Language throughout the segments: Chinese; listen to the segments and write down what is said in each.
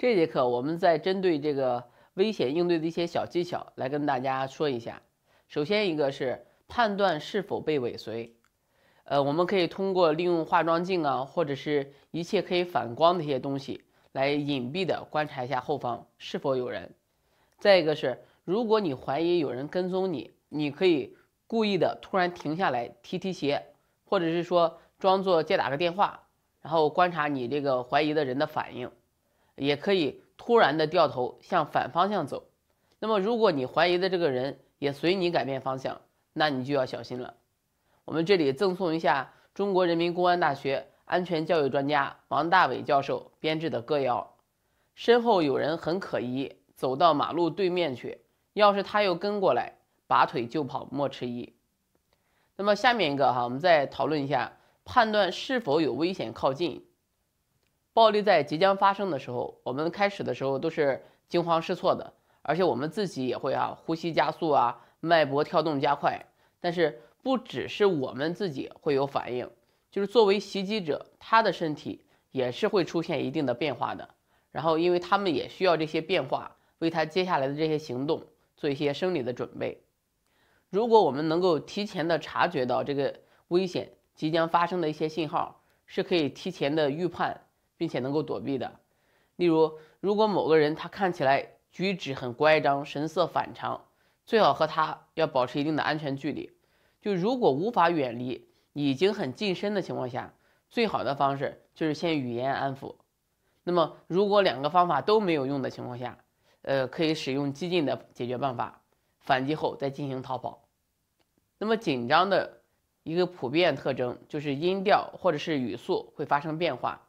这节课我们在针对这个危险应对的一些小技巧来跟大家说一下。首先，一个是判断是否被尾随，呃，我们可以通过利用化妆镜啊，或者是一切可以反光的一些东西，来隐蔽的观察一下后方是否有人。再一个是，如果你怀疑有人跟踪你，你可以故意的突然停下来提提鞋，或者是说装作接打个电话，然后观察你这个怀疑的人的反应。也可以突然的掉头向反方向走，那么如果你怀疑的这个人也随你改变方向，那你就要小心了。我们这里赠送一下中国人民公安大学安全教育专家王大伟教授编制的歌谣：身后有人很可疑，走到马路对面去，要是他又跟过来，拔腿就跑莫迟疑。那么下面一个哈，我们再讨论一下判断是否有危险靠近。暴力在即将发生的时候，我们开始的时候都是惊慌失措的，而且我们自己也会啊，呼吸加速啊，脉搏跳动加快。但是不只是我们自己会有反应，就是作为袭击者，他的身体也是会出现一定的变化的。然后，因为他们也需要这些变化，为他接下来的这些行动做一些生理的准备。如果我们能够提前的察觉到这个危险即将发生的一些信号，是可以提前的预判。并且能够躲避的，例如，如果某个人他看起来举止很乖张，神色反常，最好和他要保持一定的安全距离。就如果无法远离，已经很近身的情况下，最好的方式就是先语言安抚。那么，如果两个方法都没有用的情况下，呃，可以使用激进的解决办法，反击后再进行逃跑。那么，紧张的一个普遍特征就是音调或者是语速会发生变化。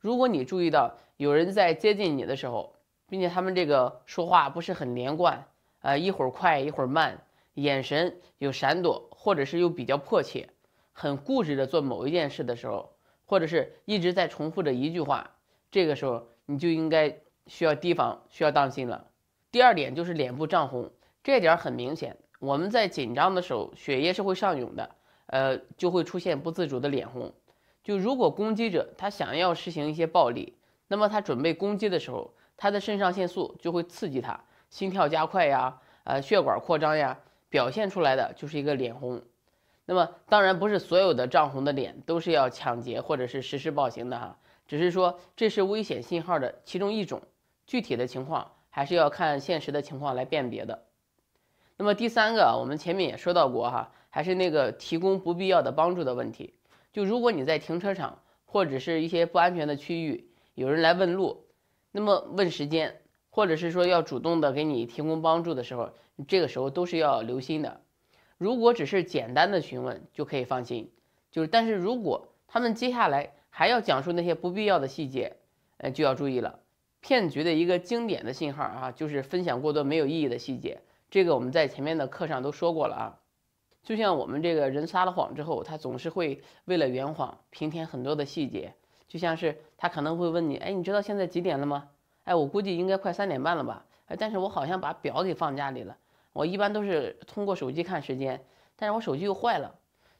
如果你注意到有人在接近你的时候，并且他们这个说话不是很连贯，呃，一会儿快一会儿慢，眼神有闪躲，或者是又比较迫切，很固执的做某一件事的时候，或者是一直在重复着一句话，这个时候你就应该需要提防，需要当心了。第二点就是脸部涨红，这点很明显，我们在紧张的时候血液是会上涌的，呃，就会出现不自主的脸红。就如果攻击者他想要实行一些暴力，那么他准备攻击的时候，他的肾上腺素就会刺激他心跳加快呀，呃，血管扩张呀，表现出来的就是一个脸红。那么当然不是所有的涨红的脸都是要抢劫或者是实施暴行的哈，只是说这是危险信号的其中一种，具体的情况还是要看现实的情况来辨别的。那么第三个，我们前面也说到过哈，还是那个提供不必要的帮助的问题。就如果你在停车场或者是一些不安全的区域，有人来问路，那么问时间，或者是说要主动的给你提供帮助的时候，这个时候都是要留心的。如果只是简单的询问，就可以放心。就是，但是如果他们接下来还要讲述那些不必要的细节，呃，就要注意了。骗局的一个经典的信号啊，就是分享过多没有意义的细节。这个我们在前面的课上都说过了啊。就像我们这个人撒了谎之后，他总是会为了圆谎平添很多的细节，就像是他可能会问你：“哎，你知道现在几点了吗？”“哎，我估计应该快三点半了吧。”“哎，但是我好像把表给放家里了，我一般都是通过手机看时间，但是我手机又坏了。”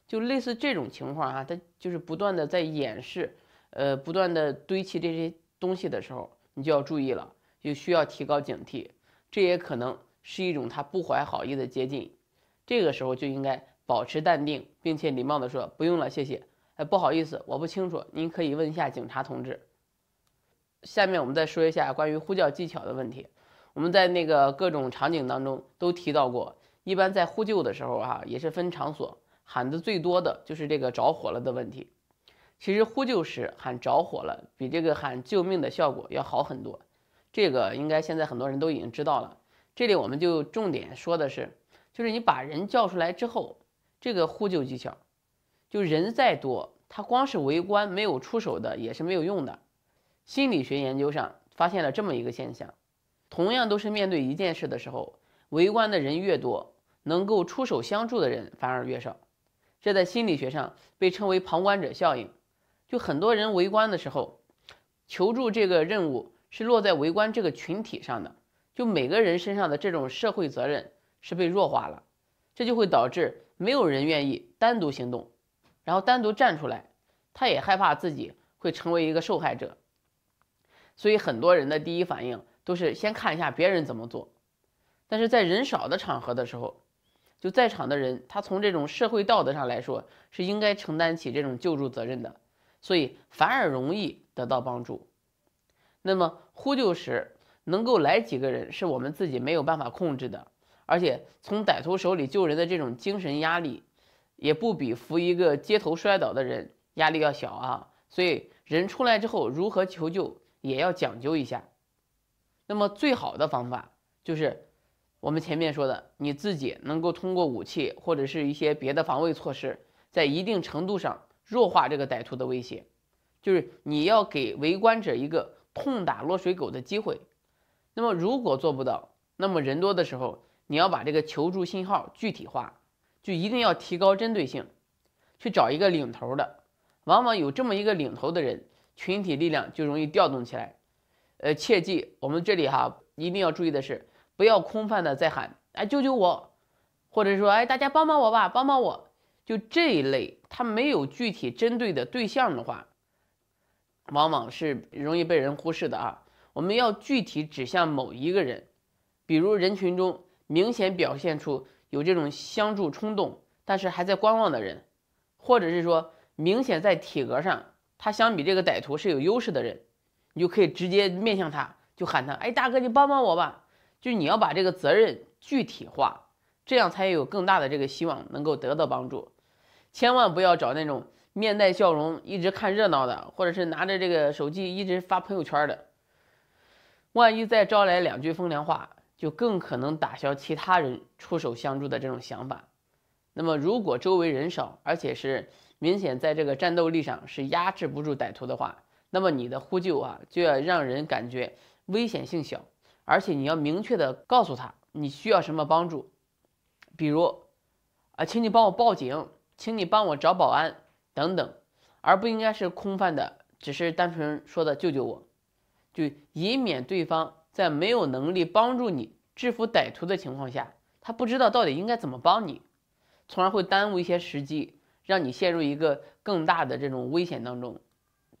就类似这种情况啊，他就是不断的在掩饰，呃，不断的堆砌这些东西的时候，你就要注意了，就需要提高警惕，这也可能是一种他不怀好意的接近。这个时候就应该保持淡定，并且礼貌的说：“不用了，谢谢。”哎，不好意思，我不清楚，您可以问一下警察同志。下面我们再说一下关于呼叫技巧的问题。我们在那个各种场景当中都提到过，一般在呼救的时候哈，也是分场所喊的最多的就是这个着火了的问题。其实呼救时喊“着火了”比这个喊“救命”的效果要好很多，这个应该现在很多人都已经知道了。这里我们就重点说的是。就是你把人叫出来之后，这个呼救技巧，就人再多，他光是围观没有出手的也是没有用的。心理学研究上发现了这么一个现象：，同样都是面对一件事的时候，围观的人越多，能够出手相助的人反而越少。这在心理学上被称为“旁观者效应”。就很多人围观的时候，求助这个任务是落在围观这个群体上的，就每个人身上的这种社会责任。是被弱化了，这就会导致没有人愿意单独行动，然后单独站出来，他也害怕自己会成为一个受害者，所以很多人的第一反应都是先看一下别人怎么做，但是在人少的场合的时候，就在场的人他从这种社会道德上来说是应该承担起这种救助责任的，所以反而容易得到帮助。那么呼救时能够来几个人是我们自己没有办法控制的。而且从歹徒手里救人的这种精神压力，也不比扶一个街头摔倒的人压力要小啊。所以人出来之后如何求救也要讲究一下。那么最好的方法就是我们前面说的，你自己能够通过武器或者是一些别的防卫措施，在一定程度上弱化这个歹徒的威胁，就是你要给围观者一个痛打落水狗的机会。那么如果做不到，那么人多的时候。你要把这个求助信号具体化，就一定要提高针对性，去找一个领头的。往往有这么一个领头的人，群体力量就容易调动起来。呃，切记，我们这里哈一定要注意的是，不要空泛的在喊，哎，救救我，或者说，哎，大家帮帮我吧，帮帮我。就这一类，他没有具体针对的对象的话，往往是容易被人忽视的啊。我们要具体指向某一个人，比如人群中。明显表现出有这种相助冲动，但是还在观望的人，或者是说明显在体格上他相比这个歹徒是有优势的人，你就可以直接面向他，就喊他，哎，大哥，你帮帮我吧！就你要把这个责任具体化，这样才有更大的这个希望能够得到帮助。千万不要找那种面带笑容一直看热闹的，或者是拿着这个手机一直发朋友圈的，万一再招来两句风凉话。就更可能打消其他人出手相助的这种想法。那么，如果周围人少，而且是明显在这个战斗力上是压制不住歹徒的话，那么你的呼救啊，就要让人感觉危险性小，而且你要明确的告诉他你需要什么帮助，比如啊，请你帮我报警，请你帮我找保安等等，而不应该是空泛的，只是单纯说的救救我，就以免对方。在没有能力帮助你制服歹徒的情况下，他不知道到底应该怎么帮你，从而会耽误一些时机，让你陷入一个更大的这种危险当中。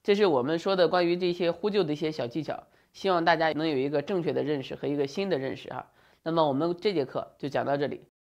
这是我们说的关于这些呼救的一些小技巧，希望大家能有一个正确的认识和一个新的认识哈。那么我们这节课就讲到这里。